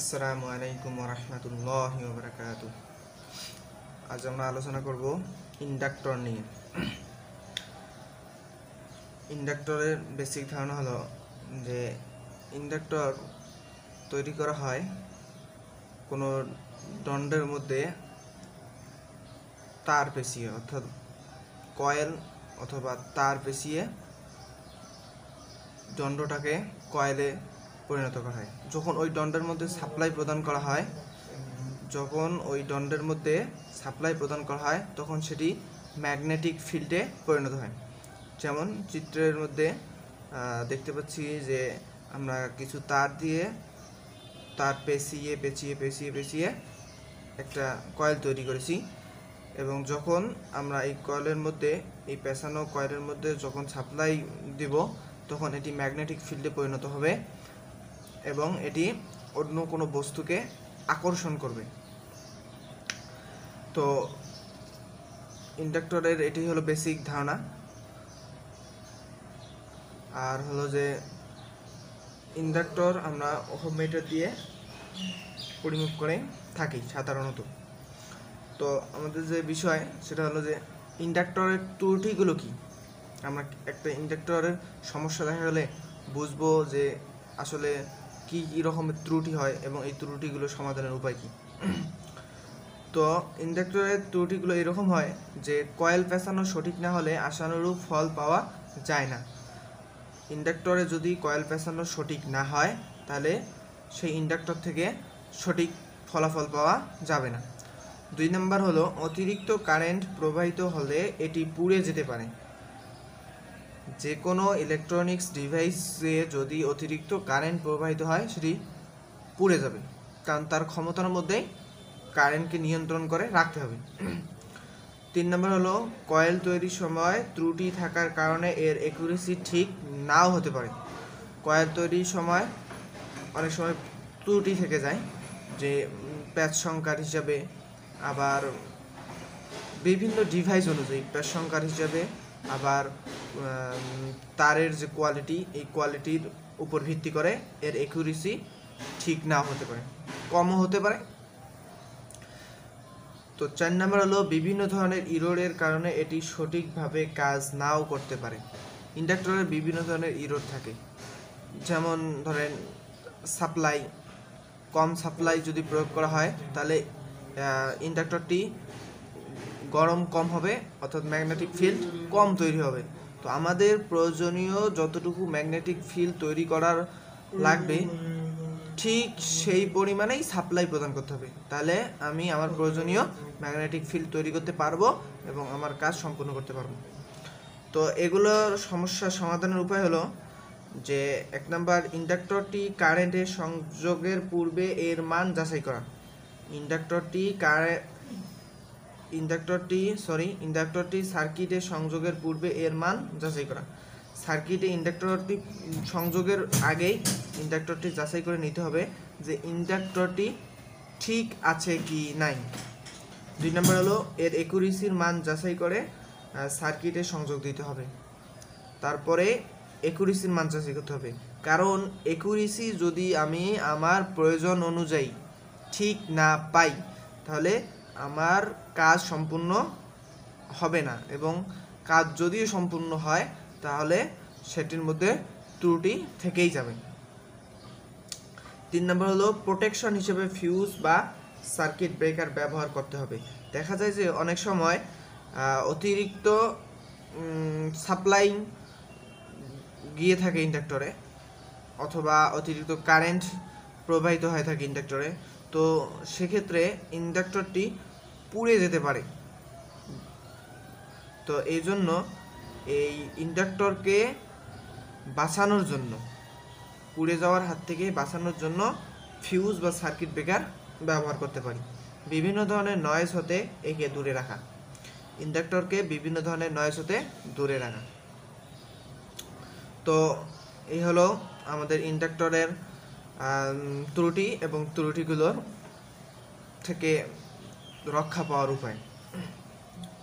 আসসালামু আলাইকুম রহমতুল্লাহ বরকাত আজ আমরা আলোচনা করব ইন্ডাক্টর নিয়ে ইন্ডাক্টরের বেসিক ধারণা হলো যে ইন্ডাক্টর তৈরি করা হয় কোনো দণ্ডের মধ্যে তার পেশিয়ে অর্থাৎ কয়েল অথবা তার পেশিয়ে দণ্ডটাকে কয়েলে পরিণত করা হয় যখন ওই দণ্ডের মধ্যে সাপ্লাই প্রদান করা হয় যখন ওই দণ্ডের মধ্যে সাপ্লাই প্রদান করা হয় তখন সেটি ম্যাগনেটিক ফিল্ডে পরিণত হয় যেমন চিত্রের মধ্যে দেখতে পাচ্ছি যে আমরা কিছু তার দিয়ে তার পেঁচিয়ে পেঁচিয়ে পেঁচিয়ে পেঁচিয়ে একটা কয়েল তৈরি করেছি এবং যখন আমরা এই কয়েলের মধ্যে এই পেঁচানো কয়েলের মধ্যে যখন সাপ্লাই দিব তখন এটি ম্যাগনেটিক ফিল্ডে পরিণত হবে এবং এটি অন্য কোনো বস্তুকে আকর্ষণ করবে তো ইন্ডাক্টরের এটি হলো বেসিক ধারণা আর হলো যে ইন্ডাক্টর আমরা ওহমমিটার দিয়ে পরিমাপ করে থাকি সাধারণত তো আমাদের যে বিষয় সেটা হলো যে ইন্ডাক্টরের ত্রুটিগুলো কি আমরা একটা ইন্ডাক্টরের সমস্যা দেখা গেলে বুঝবো যে আসলে কী কী রকমের ত্রুটি হয় এবং এই ত্রুটিগুলো সমাধানের উপায় কী তো ইন্ডাক্টরের ত্রুটিগুলো এরকম হয় যে কয়েল পেঁচানো সঠিক না হলে আশানুরূপ ফল পাওয়া যায় না ইন্ডাক্টরে যদি কয়েল পেঁচানো সঠিক না হয় তাহলে সেই ইন্ডাক্টর থেকে সঠিক ফলাফল পাওয়া যাবে না দুই নম্বর হলো অতিরিক্ত কারেন্ট প্রবাহিত হলে এটি পুড়ে যেতে পারে যে কোনো ইলেকট্রনিক্স ডিভাইসে যদি অতিরিক্ত কারেন্ট প্রবাহিত হয় সেটি পুড়ে যাবে কারণ তার ক্ষমতার মধ্যেই কারেন্টকে নিয়ন্ত্রণ করে রাখতে হবে তিন নম্বর হলো কয়েল তৈরির সময় ত্রুটি থাকার কারণে এর অ্যাকুরেসি ঠিক নাও হতে পারে কয়েল তৈরির সময় অনেক সময় ত্রুটি থেকে যায় যে প্যাচ সংখ্যার হিসাবে আবার বিভিন্ন ডিভাইস অনুযায়ী প্যাচ সংখ্যার হিসাবে আবার তারের যে কোয়ালিটি এই কোয়ালিটির উপর ভিত্তি করে এর অ্যাকুরেসি ঠিক না হতে পারে কমও হতে পারে তো চার নাম্বার হলো বিভিন্ন ধরনের ইরোডের কারণে এটি সঠিকভাবে কাজ নাও করতে পারে ইন্ডাক্টরের বিভিন্ন ধরনের ইরোড থাকে যেমন ধরেন সাপ্লাই কম সাপ্লাই যদি প্রয়োগ করা হয় তাহলে ইন্ডাক্টরটি গরম কম হবে অর্থাৎ ম্যাগনেটিক ফিল্ড কম তৈরি হবে তো আমাদের প্রয়োজনীয় যতটুকু ম্যাগনেটিক ফিল্ড তৈরি করার লাগবে ঠিক সেই পরিমাণেই সাপ্লাই প্রদান করতে হবে তাহলে আমি আমার প্রয়োজনীয় ম্যাগনেটিক ফিল্ড তৈরি করতে পারবো এবং আমার কাজ সম্পূর্ণ করতে পারবো তো এগুলোর সমস্যা সমাধানের উপায় হলো যে এক নম্বর ইন্ডাক্টরটি কারেন্টের সংযোগের পূর্বে এর মান যাচাই করা ইন্ডাক্টরটি কারেন্ট ইন্ডাক্টরটি সরি ইন্ডাক্টরটি সার্কিটে সংযোগের পূর্বে এর মান যাচাই করা সার্কিটে ইন্ডাক্টরটি সংযোগের আগেই ইন্ডাক্টরটি যাচাই করে নিতে হবে যে ইন্ডাক্টরটি ঠিক আছে কি নাই দুই নম্বর হলো এর একুরেসির মান যাচাই করে সার্কিটে সংযোগ দিতে হবে তারপরে একুরিসির মান যাচাই করতে হবে কারণ একুরেসি যদি আমি আমার প্রয়োজন অনুযায়ী ঠিক না পাই তাহলে আমার কাজ সম্পূর্ণ হবে না এবং কাজ যদিও সম্পূর্ণ হয় তাহলে সেটির মধ্যে ত্রুটি থেকেই যাবে তিন নম্বর হলো প্রোটেকশন হিসেবে ফিউজ বা সার্কিট ব্রেকার ব্যবহার করতে হবে দেখা যায় যে অনেক সময় অতিরিক্ত সাপ্লাইং গিয়ে থাকে ইন্ডাক্টরে অথবা অতিরিক্ত কারেন্ট প্রবাহিত হয়ে থাকে ইন্ডাক্টরে তো সেক্ষেত্রে ইন্ডাক্টরটি পুড়ে যেতে পারে তো এই জন্য এই ইন্ডাক্টরকে বাঁচানোর জন্য পুড়ে যাওয়ার হাত থেকে বাঁচানোর জন্য ফিউজ বা সার্কিট ব্রেকার ব্যবহার করতে পারি বিভিন্ন ধরনের নয়েজ হতে একে দূরে রাখা ইন্ডাক্টরকে বিভিন্ন ধরনের নয়েজ হতে দূরে রাখা তো এই হলো আমাদের ইন্ডাক্টরের ত্রুটি এবং ত্রুটিগুলোর থেকে রক্ষা পাওয়ার উপায়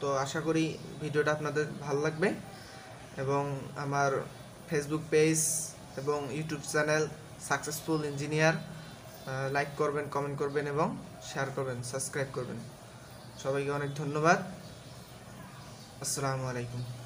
তো আশা করি ভিডিওটা আপনাদের ভাল লাগবে এবং আমার ফেসবুক পেজ এবং YouTube channel successful engineer like করবেন কমেন্ট করবেন এবং শেয়ার করবেন সাবস্ক্রাইব করবেন সবাইকে অনেক ধন্যবাদ আসসালামু আলাইকুম